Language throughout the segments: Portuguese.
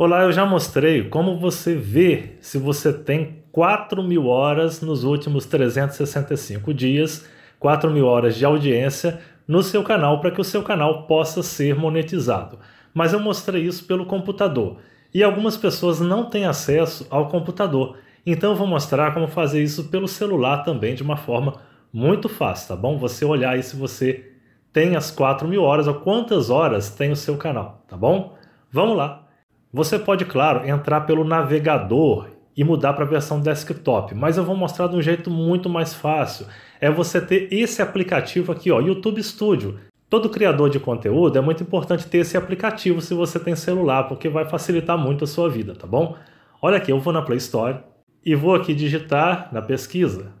Olá, eu já mostrei como você vê se você tem 4 mil horas nos últimos 365 dias, 4 mil horas de audiência no seu canal para que o seu canal possa ser monetizado. Mas eu mostrei isso pelo computador e algumas pessoas não têm acesso ao computador. Então eu vou mostrar como fazer isso pelo celular também de uma forma muito fácil, tá bom? Você olhar aí se você tem as 4 mil horas ou quantas horas tem o seu canal, tá bom? Vamos lá! Você pode, claro, entrar pelo navegador e mudar para a versão desktop, mas eu vou mostrar de um jeito muito mais fácil. É você ter esse aplicativo aqui, ó, YouTube Studio. Todo criador de conteúdo é muito importante ter esse aplicativo se você tem celular, porque vai facilitar muito a sua vida, tá bom? Olha aqui, eu vou na Play Store e vou aqui digitar na pesquisa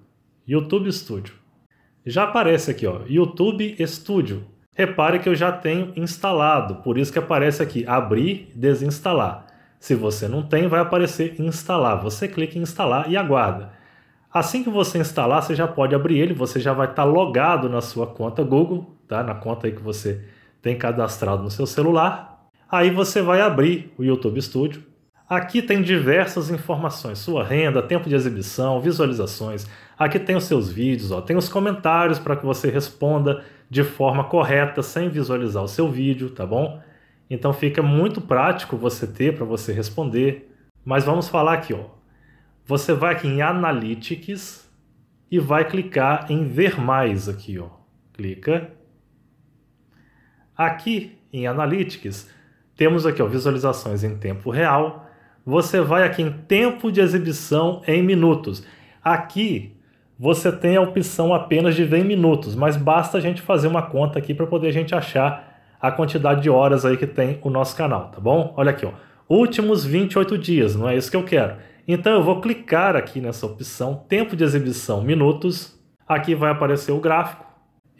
YouTube Studio. Já aparece aqui, ó, YouTube Studio. Repare que eu já tenho instalado, por isso que aparece aqui abrir, desinstalar. Se você não tem, vai aparecer instalar. Você clica em instalar e aguarda. Assim que você instalar, você já pode abrir ele, você já vai estar tá logado na sua conta Google, tá? na conta aí que você tem cadastrado no seu celular. Aí você vai abrir o YouTube Studio. Aqui tem diversas informações, sua renda, tempo de exibição, visualizações. Aqui tem os seus vídeos, ó, tem os comentários para que você responda de forma correta, sem visualizar o seu vídeo, tá bom? Então fica muito prático você ter para você responder. Mas vamos falar aqui, ó. Você vai aqui em Analytics e vai clicar em Ver Mais aqui, ó. Clica. Aqui em Analytics, temos aqui, ó, visualizações em tempo real. Você vai aqui em tempo de exibição em minutos. Aqui você tem a opção apenas de ver em minutos, mas basta a gente fazer uma conta aqui para poder a gente achar a quantidade de horas aí que tem o nosso canal, tá bom? Olha aqui, ó. Últimos 28 dias, não é isso que eu quero. Então eu vou clicar aqui nessa opção tempo de exibição minutos. Aqui vai aparecer o gráfico.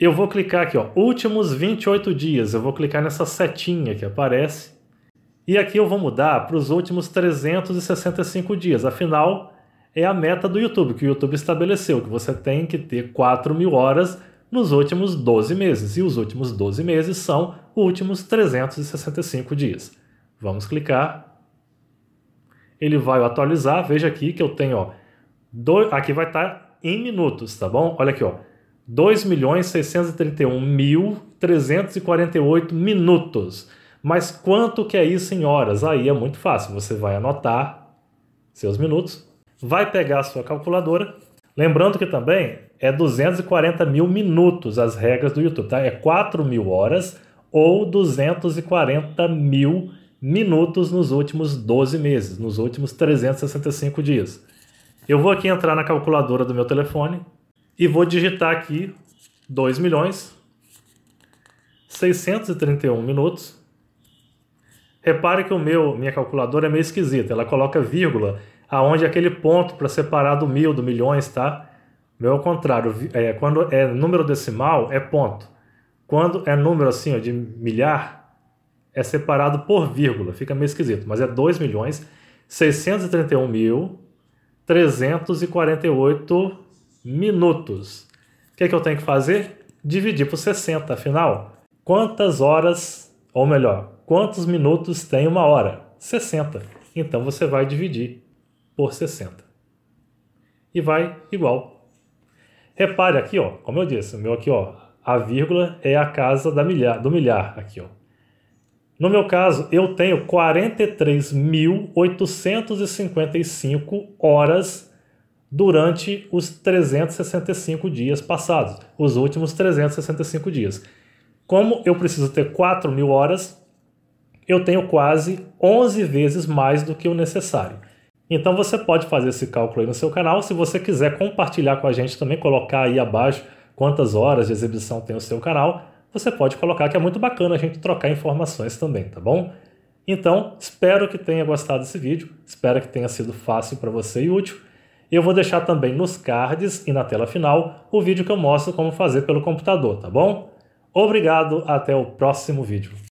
Eu vou clicar aqui, ó, últimos 28 dias. Eu vou clicar nessa setinha que aparece. E aqui eu vou mudar para os últimos 365 dias. Afinal, é a meta do YouTube, que o YouTube estabeleceu, que você tem que ter 4 mil horas nos últimos 12 meses. E os últimos 12 meses são os últimos 365 dias. Vamos clicar. Ele vai atualizar. Veja aqui que eu tenho, ó, do... aqui vai estar tá em minutos, tá bom? Olha aqui, ó. 2.631.348 minutos. Mas quanto que é isso em horas? Aí é muito fácil. Você vai anotar seus minutos, vai pegar a sua calculadora. Lembrando que também é 240 mil minutos as regras do YouTube, tá? É 4 mil horas ou 240 mil minutos nos últimos 12 meses, nos últimos 365 dias. Eu vou aqui entrar na calculadora do meu telefone e vou digitar aqui 2 milhões 631 minutos Repare que o meu, minha calculadora é meio esquisita. Ela coloca vírgula aonde é aquele ponto para separar do mil, do milhões, tá? Meu ao contrário, é, quando é número decimal é ponto. Quando é número assim, ó, de milhar, é separado por vírgula. Fica meio esquisito, mas é 2 milhões 631 mil 348 minutos. O que, é que eu tenho que fazer? Dividir por 60, afinal. Quantas horas ou melhor, quantos minutos tem uma hora? 60. Então você vai dividir por 60. E vai igual. Repare aqui, ó, como eu disse, o meu aqui, ó, a vírgula é a casa da milhar, do milhar aqui, ó. No meu caso, eu tenho 43.855 horas durante os 365 dias passados, os últimos 365 dias. Como eu preciso ter 4 mil horas, eu tenho quase 11 vezes mais do que o necessário. Então você pode fazer esse cálculo aí no seu canal. Se você quiser compartilhar com a gente também, colocar aí abaixo quantas horas de exibição tem o seu canal, você pode colocar que é muito bacana a gente trocar informações também, tá bom? Então, espero que tenha gostado desse vídeo, espero que tenha sido fácil para você e útil. Eu vou deixar também nos cards e na tela final o vídeo que eu mostro como fazer pelo computador, tá bom? Obrigado, até o próximo vídeo.